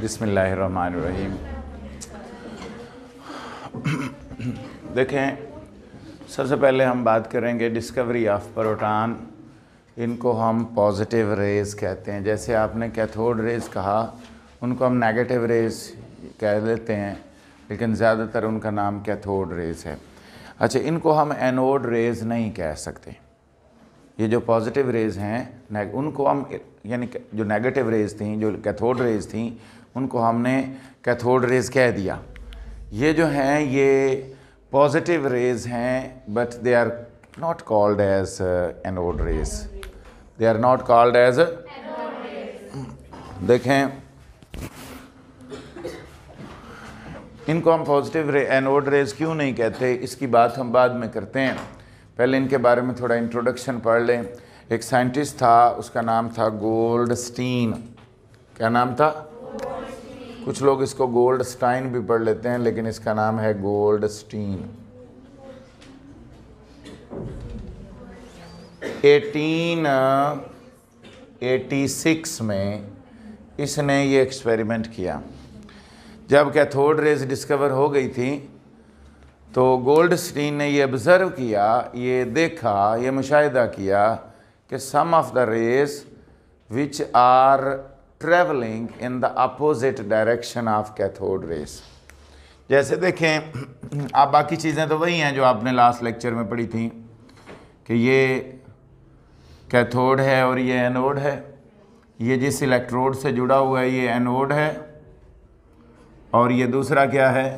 बिसमीम देखें सबसे पहले हम बात करेंगे डिस्कवरी ऑफ प्रोटान इनको हम पॉजिटिव रेज़ कहते हैं जैसे आपने कैथोड रेज़ कहा उनको हम नेगेटिव रेज़ कह लेते हैं लेकिन ज़्यादातर उनका नाम कैथोड रेज़ है अच्छा इनको हम एनोड रेज़ नहीं कह सकते ये जो पॉजिटिव रेज़ हैं उनको हम यानी जो नेगेटिव रेज़ थी जो कैथोड रेज़ थी उनको हमने कैथोड रेज कह दिया ये जो हैं ये पॉजिटिव रेज हैं but they are not called as anode rays they are not called as देखें इनको हम पॉजिटिव रे एनोड रेज क्यों नहीं कहते इसकी बात हम बाद में करते हैं पहले इनके बारे में थोड़ा इंट्रोडक्शन पढ़ लें एक साइंटिस्ट था उसका नाम था गोल्डस्टीन क्या नाम था कुछ लोग इसको गोल्ड स्टाइन भी पढ़ लेते हैं लेकिन इसका नाम है गोल्ड स्टीन एटीन सिक्स में इसने ये एक्सपेरिमेंट किया जब कैथोड रेज डिस्कवर हो गई थी तो गोल्ड स्टीन ने ये ऑब्ज़र्व किया ये देखा ये मुशाह किया कि some of the rays which are travelling in the opposite direction of cathode rays जैसे देखें आप बाकी चीज़ें तो वही हैं जो आपने लास्ट लेक्चर में पढ़ी थी कि ये कैथोड है और ये एनोड है ये जिस इलेक्ट्रोड से जुड़ा हुआ है ये एनोड है और ये दूसरा क्या है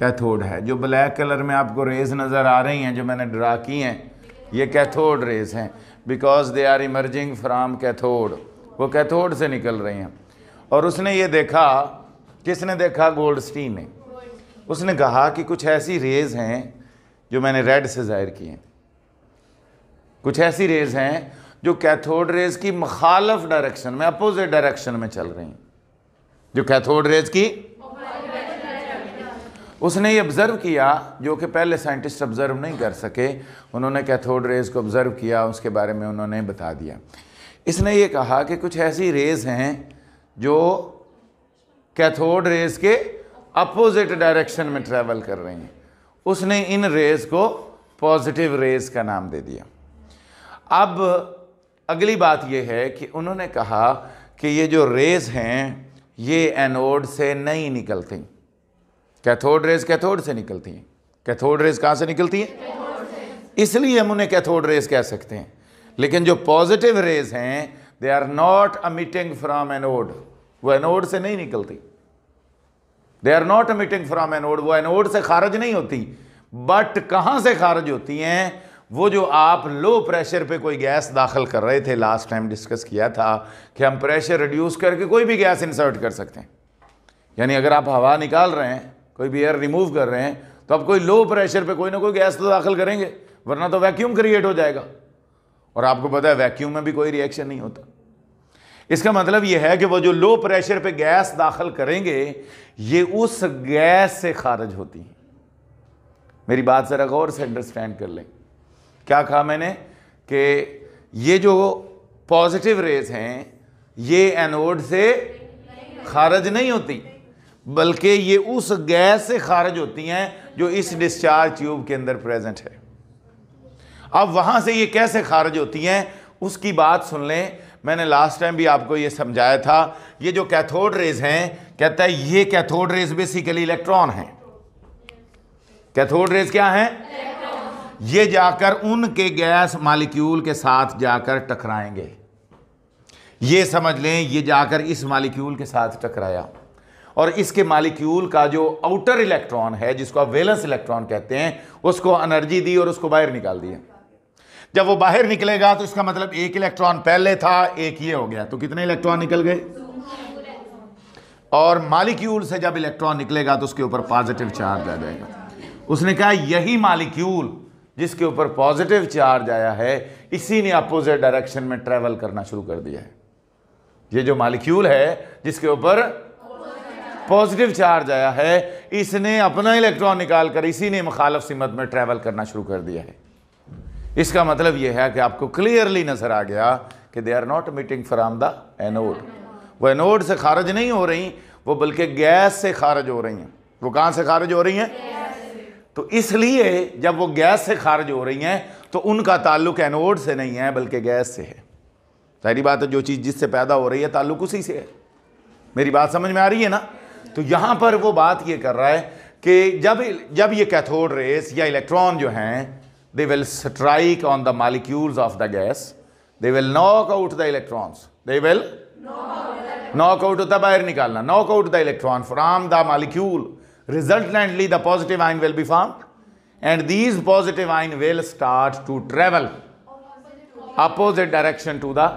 कैथोड है जो ब्लैक कलर में आपको रेज नज़र आ रही हैं जो मैंने ड्रा की हैं ये कैथोड रेज हैं because they are emerging from cathode वो कैथोड से निकल रही हैं और उसने ये देखा किसने देखा स्टी ने उसने कहा कि कुछ ऐसी रेज हैं जो मैंने रेड से जाहिर किए हैं कुछ ऐसी रेज हैं जो कैथोड रेज की मखालफ डायरेक्शन में अपोजिट डायरेक्शन में चल रही हैं जो कैथोड रेज की उसने ये ऑब्ज़र्व किया जो कि पहले साइंटिस्ट ऑब्ज़र्व नहीं कर सके उन्होंने कैथोड रेज को ऑब्ज़र्व किया उसके बारे में उन्होंने बता दिया इसने ये कहा कि कुछ ऐसी रेज़ हैं जो कैथोड रेज़ के अपोज़िट डायरेक्शन में ट्रेवल कर रही हैं उसने इन रेज़ को पॉजिटिव रेज़ का नाम दे दिया अब अगली बात यह है कि उन्होंने कहा कि ये जो रेज़ हैं ये एनोड से नहीं निकलती कैथोड रेज़ कैथोड से निकलती हैं कैथोड रेज़ कहाँ से निकलती हैं इसलिए हम उन्हें कैथोड रेज़ कह सकते हैं लेकिन जो पॉजिटिव रेज हैं they are not emitting from anode वो एनोड से नहीं निकलती they are not emitting from anode वो एनोड से खारिज नहीं होती बट कहां से खारिज होती हैं वो जो आप लो प्रेशर पे कोई गैस दाखिल कर रहे थे लास्ट टाइम डिस्कस किया था कि हम प्रेशर रिड्यूस करके कोई भी गैस इंसर्ट कर सकते हैं यानी अगर आप हवा निकाल रहे हैं कोई भी एयर रिमूव कर रहे हैं तो आप कोई लो प्रेशर पे कोई ना कोई गैस तो दाखिल करेंगे वरना तो वैक्यूम क्रिएट हो जाएगा और आपको पता है वैक्यूम में भी कोई रिएक्शन नहीं होता इसका मतलब यह है कि वो जो लो प्रेशर पे गैस दाखिल करेंगे ये उस गैस से खारिज होती है मेरी बात ज़रा गौर से अंडरस्टैंड कर लें क्या कहा मैंने कि ये जो पॉजिटिव रेज हैं ये एनोड से खारिज नहीं होती बल्कि ये उस गैस से खारिज होती हैं जो इस डिस्चार्ज ट्यूब के अंदर प्रेजेंट है अब वहाँ से ये कैसे खारिज होती हैं उसकी बात सुन लें मैंने लास्ट टाइम भी आपको ये समझाया था ये जो कैथोड रेज हैं कहता है ये कैथोड रेज बेसिकली इलेक्ट्रॉन हैं कैथोड रेज क्या हैं ये जाकर उनके गैस मालिक्यूल के साथ जाकर टकराएंगे ये समझ लें ये जाकर इस मालिक्यूल के साथ टकराया और इसके मालिक्यूल का जो आउटर इलेक्ट्रॉन है जिसको आप वेलेंस इलेक्ट्रॉन कहते हैं उसको एनर्जी दी और उसको बाहर निकाल दिया जब वो बाहर निकलेगा तो इसका मतलब एक इलेक्ट्रॉन पहले था एक ये हो गया तो कितने इलेक्ट्रॉन निकल गए और मालिक्यूल से जब इलेक्ट्रॉन निकलेगा तो उसके ऊपर पॉजिटिव चार्ज आ जाएगा उसने कहा यही मालिक्यूल जिसके ऊपर पॉजिटिव चार्ज आया है इसी ने अपोजिट डायरेक्शन में ट्रेवल करना शुरू कर दिया है ये जो मालिक्यूल है जिसके ऊपर पॉजिटिव चार्ज आया है इसने अपना इलेक्ट्रॉन निकालकर इसी ने मुखालफ सिमत में ट्रैवल करना शुरू कर दिया है इसका मतलब यह है कि आपको क्लियरली नज़र आ गया कि they are not emitting from the anode वो एनोड से खारिज नहीं हो रही वो बल्कि गैस से खारिज हो रही हैं वो कहाँ से खारज हो रही हैं तो इसलिए जब वो गैस से खारिज हो रही हैं तो उनका ताल्लुक एनोड से नहीं है बल्कि गैस से है सारी बात है जो चीज़ जिससे पैदा हो रही है ताल्लुक उसी से है मेरी बात समझ में आ रही है ना तो यहाँ पर वो बात ये कर रहा है कि जब जब ये कैथोड रेस या इलेक्ट्रॉन जो हैं they will strike on the molecules of the gas. They will knock out the electrons. They will knock out the बाहर निकालना knock out the electron from the molecule resultantly the positive ion will be formed and these positive ion will start to travel opposite direction to the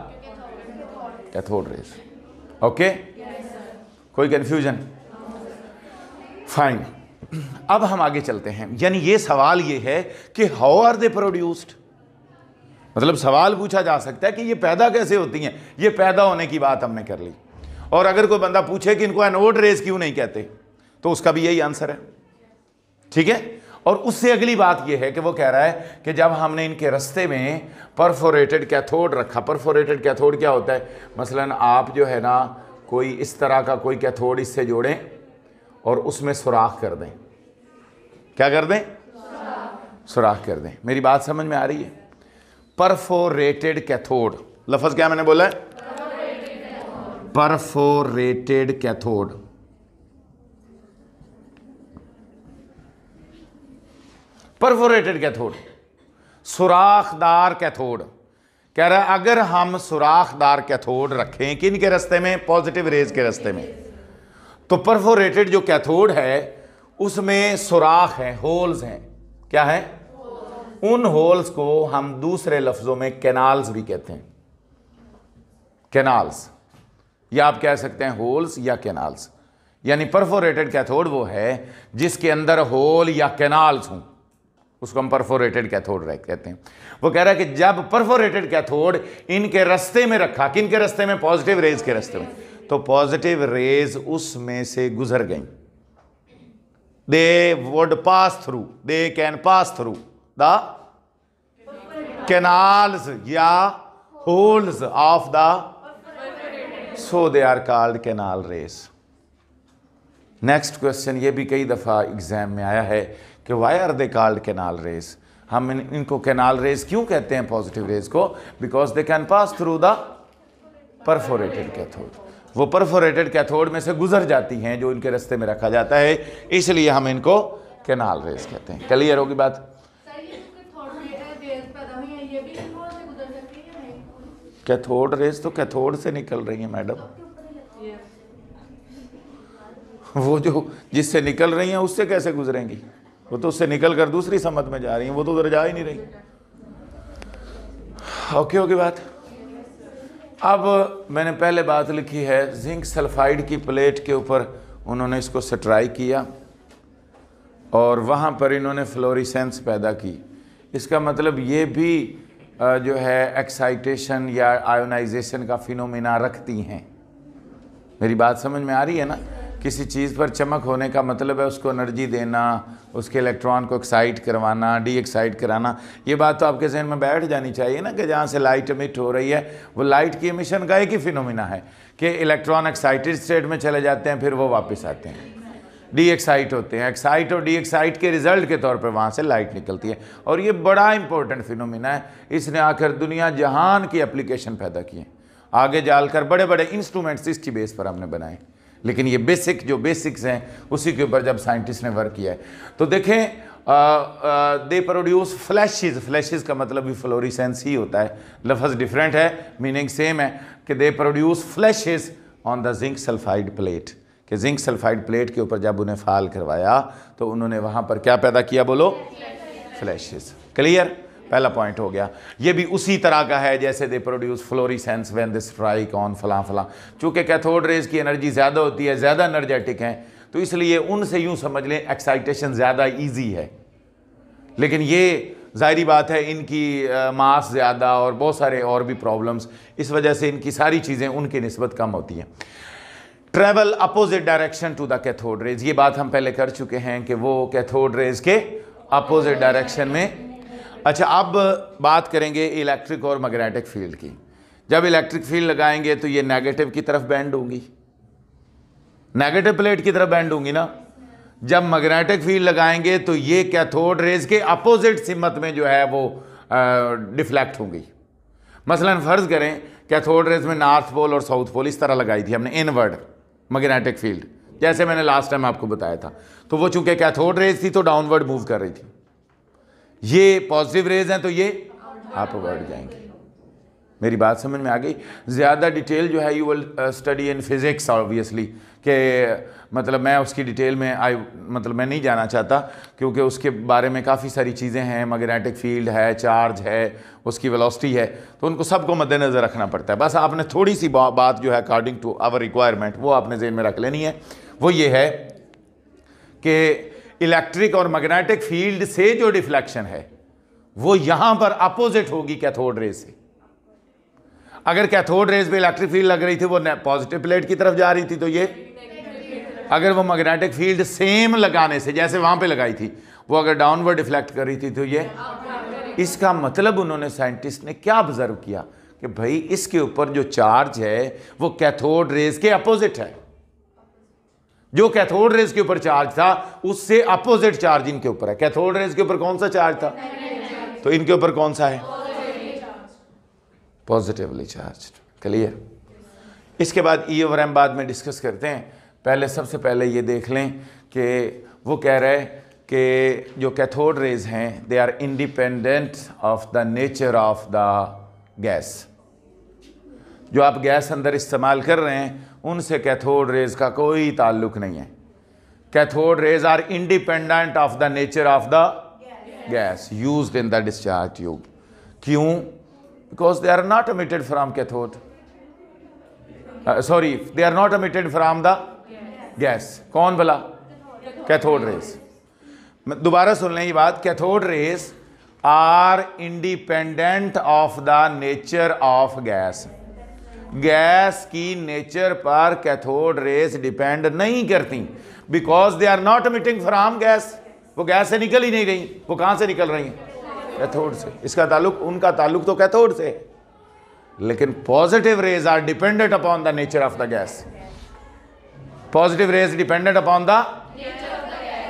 cathode rays okay yes, confusion Fine. अब हम आगे चलते हैं यानी ये सवाल ये है कि हाउ आर दे प्रोड्यूस्ड मतलब सवाल पूछा जा सकता है कि ये पैदा कैसे होती हैं ये पैदा होने की बात हमने कर ली और अगर कोई बंदा पूछे कि इनको एनोड रेस क्यों नहीं कहते तो उसका भी यही आंसर है ठीक है और उससे अगली बात यह है कि वो कह रहा है कि जब हमने इनके रस्ते में परफोरेटेड कैथोड रखा परफोरेटेड कैथोड क्या होता है मसलन आप जो है ना कोई इस तरह का कोई कैथोड इससे जोड़ें और उसमें सुराख कर दें क्या कर दें सुराख कर दें मेरी बात समझ में आ रही है परफोरेटेड कैथोड लफज क्या मैंने बोला है परफोरेटेड कैथोड परफोरेटेड कैथोड सुराखदार कैथोड कह रहा है अगर हम सुराखदार कैथोड रखें किन के रस्ते में पॉजिटिव रेज के रस्ते में तो परफोरेटेड जो कैथोड है उसमें सुराख हैं होल्स हैं क्या है उन होल्स को हम दूसरे लफ्ज़ों में कैनाल्स भी कहते हैं कैनाल्स या आप कह सकते हैं होल्स या कैनाल्स यानी परफोरेटेड कैथोड वो है जिसके अंदर होल या कैनाल्स हों उसको हम परफोरेटेड कैथोड कहते हैं वो कह रहा है कि जब परफोरेटेड कैथोड इनके रस्ते में रखा किन के रस्ते में पॉजिटिव रेज के रस्ते में तो पॉजिटिव रेज उसमें से गुजर गई they would pass through they can pass through the canals या holes of the so they are called canal rays next question ये भी कई दफ़ा एग्जाम में आया है कि why are they called canal rays हम इन, इनको कैनाल रेस क्यों कहते हैं पॉजिटिव रेस को because they can pass through the perforated cathode वो परफोरेटेड कैथोड में से गुजर जाती हैं जो इनके रस्ते में रखा जाता है इसलिए हम इनको केनाल रेस कहते हैं क्लियर होगी बात कैथोड eh, रेस तो कैथोड से निकल रही है मैडम वो जो जिससे निकल रही हैं उससे कैसे गुजरेंगी वो तो उससे निकल कर दूसरी समत में जा रही हैं वो तो उधर जा ही नहीं रही ओके होगी बात अब मैंने पहले बात लिखी है जिंक सल्फाइड की प्लेट के ऊपर उन्होंने इसको सट्राई किया और वहाँ पर इन्होंने फ्लोरिसेंस पैदा की इसका मतलब ये भी जो है एक्साइटेशन या आयोनाइजेशन का फिनोमिना रखती हैं मेरी बात समझ में आ रही है ना किसी चीज़ पर चमक होने का मतलब है उसको एनर्जी देना उसके इलेक्ट्रॉन को एक्साइट करवाना डी एक्साइट कराना ये बात तो आपके जहन में बैठ जानी चाहिए ना कि जहाँ से लाइट एमिट हो रही है वो लाइट की एमिशन का एक ही फिनोमिना है कि इलेक्ट्रॉन एक्साइटेड स्टेट में चले जाते हैं फिर वो वापस आते हैं डी एक्साइट होते हैं एक्साइट और डी एक्साइट के रिजल्ट के तौर पर वहाँ से लाइट निकलती है और ये बड़ा इंपॉर्टेंट फिनोमिना है इसने आखिर दुनिया जहान की एप्लीकेशन पैदा की है आगे जाकर बड़े बड़े इंस्ट्रूमेंट्स इसकी बेस पर हमने बनाए लेकिन ये बेसिक जो बेसिक्स हैं उसी के ऊपर जब साइंटिस्ट ने वर्क किया है तो देखें दे प्रोड्यूस फ्लैशिज फ्लैशेस का मतलब भी फ्लोरिसेंस ही होता है लफज डिफरेंट है मीनिंग सेम है कि they produce flashes on the zinc sulphide plate कि जिंक सल्फाइड प्लेट के ऊपर जब उन्हें फाल करवाया तो उन्होंने वहाँ पर क्या पैदा किया बोलो फ्लैशिज क्लियर पहला पॉइंट हो गया ये भी उसी तरह का है जैसे they produce fluorescence when they strike on फला फलां चूँकि कैथोड रेज की एनर्जी ज़्यादा होती है ज़्यादा एनर्जेटिक हैं तो इसलिए उनसे यूँ समझ लें एक्साइटेशन ज़्यादा ईजी है लेकिन ये ज़ाहरी बात है इनकी मास ज़्यादा और बहुत सारे और भी प्रॉब्लम्स इस वजह से इनकी सारी चीज़ें उनकी नस्बत कम होती हैं travel opposite direction to the cathode rays ये बात हम पहले कर चुके हैं कि वो कैथोड रेज के अपोजिट डायरेक्शन में अच्छा अब बात करेंगे इलेक्ट्रिक और मैग्नेटिक फील्ड की जब इलेक्ट्रिक फील्ड लगाएंगे तो ये नेगेटिव की तरफ बैंड होंगी नेगेटिव प्लेट की तरफ बैंड होंगी ना जब मैग्नेटिक फील्ड लगाएंगे तो ये कैथोड रेज के अपोजिट सिमत में जो है वो डिफ्लेक्ट होंगी मसलन फ़र्ज़ करें कैथोड रेज में नॉर्थ पोल और साउथ पोल इस तरह लगाई थी हमने इनवर्ड मैग्नेटिक फील्ड जैसे मैंने लास्ट टाइम आपको बताया था तो वो चूंकि कैथोड रेज थी तो डाउनवर्ड मूव कर रही थी ये पॉजिटिव रेज हैं तो ये आप अपवर्ड जाएंगे मेरी बात समझ में आ गई ज़्यादा डिटेल जो है you will study in physics obviously कि मतलब मैं उसकी डिटेल में आई मतलब मैं नहीं जाना चाहता क्योंकि उसके बारे में काफ़ी सारी चीज़ें हैं मैग्नेटिक फील्ड है चार्ज है उसकी वेलोसिटी है तो उनको सबको मद्देनज़र रखना पड़ता है बस आपने थोड़ी सी बा, बात जो है अकॉर्डिंग टू आवर रिक्वायरमेंट वो आपने जेन में रख लेनी है वो ये है कि इलेक्ट्रिक और मैग्नेटिक फील्ड से जो डिफ्लेक्शन है वो यहां पर अपोजिट होगी कैथोड रेज से अगर कैथोड रेज पे इलेक्ट्रिक फील्ड लग रही थी वो पॉजिटिव प्लेट की तरफ जा रही थी तो ये अगर वो मैग्नेटिक फील्ड सेम लगाने से जैसे वहां पे लगाई थी वो अगर डाउनवर्ड डिफ्लेक्ट कर रही थी तो ये इसका मतलब उन्होंने साइंटिस्ट ने क्या ऑब्जर्व किया कि भाई इसके ऊपर जो चार्ज है वो कैथोड रेज के अपोजिट है जो कैथोड रेज के ऊपर चार्ज था उससे अपोजिट चार्ज इनके ऊपर है कैथोड रेज के ऊपर कौन सा चार्ज था तो इनके ऊपर कौन सा है पॉजिटिवली चार्ज क्लियर इसके बाद ई ओवर एम बाद में डिस्कस करते हैं पहले सबसे पहले ये देख लें कि वो कह रहे हैं कि जो कैथोड रेज हैं they are independent of the nature of the gas जो आप गैस अंदर इस्तेमाल कर रहे हैं उनसे कैथोड रेज का कोई ताल्लुक नहीं है cathode rays are independent of the nature of the gas use in the discharge tube क्यों because they are not emitted from cathode sorry they are not emitted from the gas कौन भला cathode rays दोबारा सुन लें ये बात cathode rays are independent of the nature of gas gas की nature पर कैथोड रेस डिपेंड नहीं करती because they are not emitting from gas वो गैस से निकल ही नहीं रही वो कहाँ से निकल रही हैं कैथोड से इसका ताल्लुक उनका ताल्लुक तो कैथोड से लेकिन positive rays are dependent upon the nature of the gas positive rays dependent upon the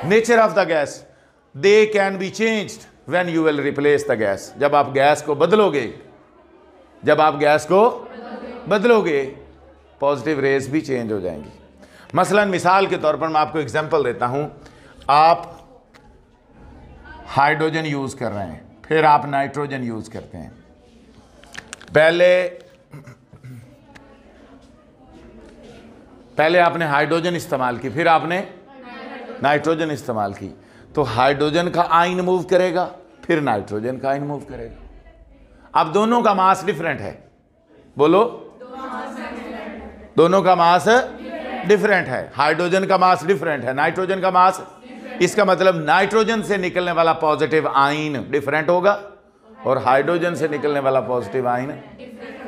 nature of the gas they can be change when you will replace the gas जब आप गैस को बदलोगे जब आप gas को बदलोगे positive rays भी change हो जाएंगी मसलन मिसाल के तौर पर मैं आपको एग्जांपल देता हूँ आप हाइड्रोजन यूज़ कर रहे हैं फिर आप नाइट्रोजन यूज़ करते हैं पहले पहले आपने हाइड्रोजन इस्तेमाल की फिर आपने नाइट्रोजन इस्तेमाल की तो हाइड्रोजन का आइन मूव करेगा फिर नाइट्रोजन का आइन मूव करेगा अब दोनों का मास डिफरेंट है बोलो दोनों का मास डिफरेंट है हाइड्रोजन का मास डिफरेंट है नाइट्रोजन का मास इसका मतलब नाइट्रोजन से निकलने वाला पॉजिटिव आइन डिफरेंट होगा और हाइड्रोजन से निकलने वाला पॉजिटिव आइन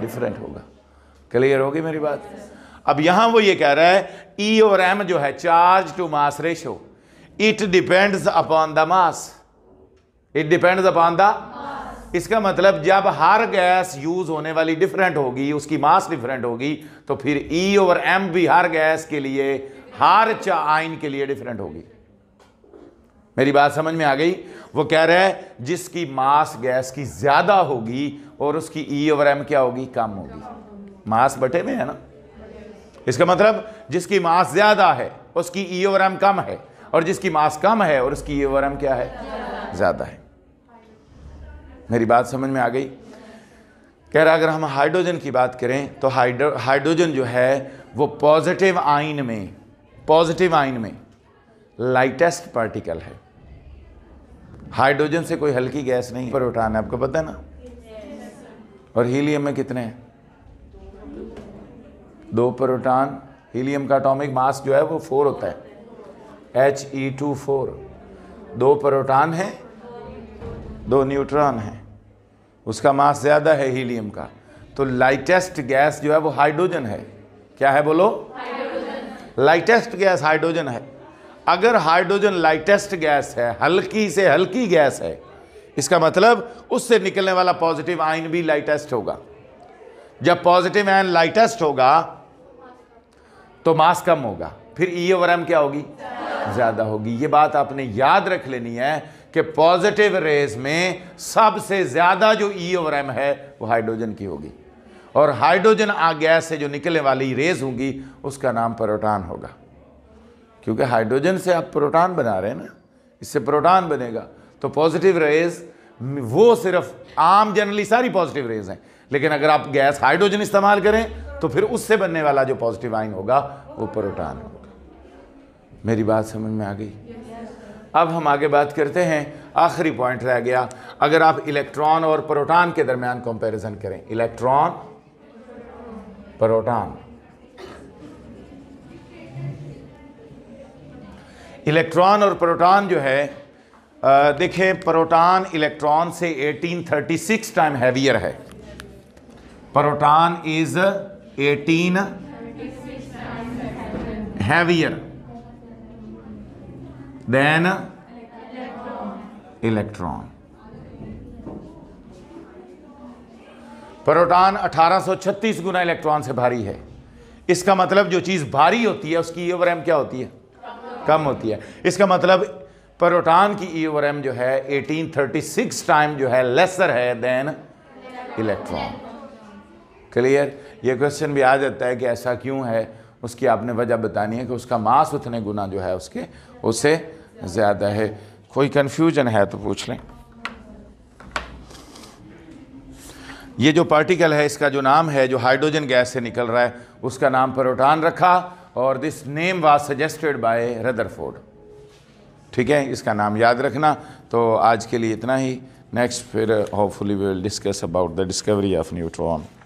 डिफरेंट होगा क्लियर होगी मेरी बात अब यहां वो ये कह रहा है ई e और एम जो है charge to mass ratio it depends upon the mass it depends upon the इसका मतलब जब हर गैस यूज होने वाली डिफरेंट होगी उसकी मास डिफरेंट होगी तो फिर ई ओवर एम भी हर गैस के लिए हर आइन के लिए डिफरेंट होगी मेरी बात समझ में आ गई वो कह रहा है जिसकी मास गैस की ज्यादा होगी और उसकी ई ओवर एम क्या होगी कम होगी मास बटे में है ना इसका मतलब जिसकी मास ज्यादा है उसकी ई ओवर एम कम है और जिसकी मास कम है और उसकी ई ओवर एम क्या है ज्यादा है मेरी बात समझ में आ गई कह रहा अगर हम हाइड्रोजन की बात करें तो हाइड्रो हाइड्रोजन जो है वो पॉजिटिव आइन में पॉजिटिव आइन में लाइटेस्ट पार्टिकल है हाइड्रोजन से कोई हल्की गैस नहीं पर उठाना आपको पता है ना और हीलियम में कितने हैं दो प्रोटॉन हीलियम का अटोमिक मास जो है वो फोर होता है एच ई टू फोर दो प्रोटॉन हैं दो न्यूट्रॉन हैं उसका मास ज़्यादा है हीलियम का तो लाइटेस्ट गैस जो है वो हाइड्रोजन है क्या है बोलो लाइटेस्ट गैस हाइड्रोजन है अगर हाइड्रोजन लाइटेस्ट गैस है हल्की से हल्की गैस है इसका मतलब उससे निकलने वाला पॉजिटिव आयन भी लाइटेस्ट होगा जब पॉजिटिव आयन लाइटेस्ट होगा तो मास कम होगा फिर ई ओवर एम क्या होगी ज़्यादा होगी ये बात आपने याद रख लेनी है कि पॉजिटिव रेस में सबसे ज़्यादा जो ई और एम है वो हाइड्रोजन की होगी और हाइड्रोजन आ गैस से जो निकलने वाली रेज होगी उसका नाम प्रोटान होगा क्योंकि हाइड्रोजन से आप प्रोटान बना रहे हैं ना इससे प्रोटान बनेगा तो पॉजिटिव रेज वो सिर्फ आम जनरली सारी पॉजिटिव रेज हैं लेकिन अगर आप गैस हाइड्रोजन इस्तेमाल करें तो फिर उससे बनने वाला जो पॉजिटिव आइन होगा वो प्रोटान होगा मेरी बात समझ में आ गई अब हम आगे बात करते हैं आखिरी पॉइंट रह गया अगर आप इलेक्ट्रॉन और प्रोटॉन के दरमियान कंपैरिजन करें इलेक्ट्रॉन प्रोटॉन इलेक्ट्रॉन और प्रोटॉन जो है देखें प्रोटॉन इलेक्ट्रॉन से 1836 टाइम हैवियर है proton is 18 heavier then electron proton 1836 गुना इलेक्ट्रॉन से भारी है इसका मतलब जो चीज़ भारी होती है उसकी ईवर e एम क्या होती है कम होती है इसका मतलब प्रोटॉन की ईवर e एम जो है 1836 टाइम जो है लेसर है देन इलेक्ट्रॉन क्लियर ये क्वेश्चन भी आ जाता है कि ऐसा क्यों है उसकी आपने वजह बतानी है कि उसका मास उतने गुना जो है उसके उससे ज़्यादा है कोई कन्फ्यूजन है तो पूछ लें ये जो पार्टिकल है इसका जो नाम है जो हाइड्रोजन गैस से निकल रहा है उसका नाम प्रोटॉन रखा और this name was suggested by Rutherford ठीक है इसका नाम याद रखना तो आज के लिए इतना ही नेक्स्ट फिर hopefully we will discuss about the discovery of neutron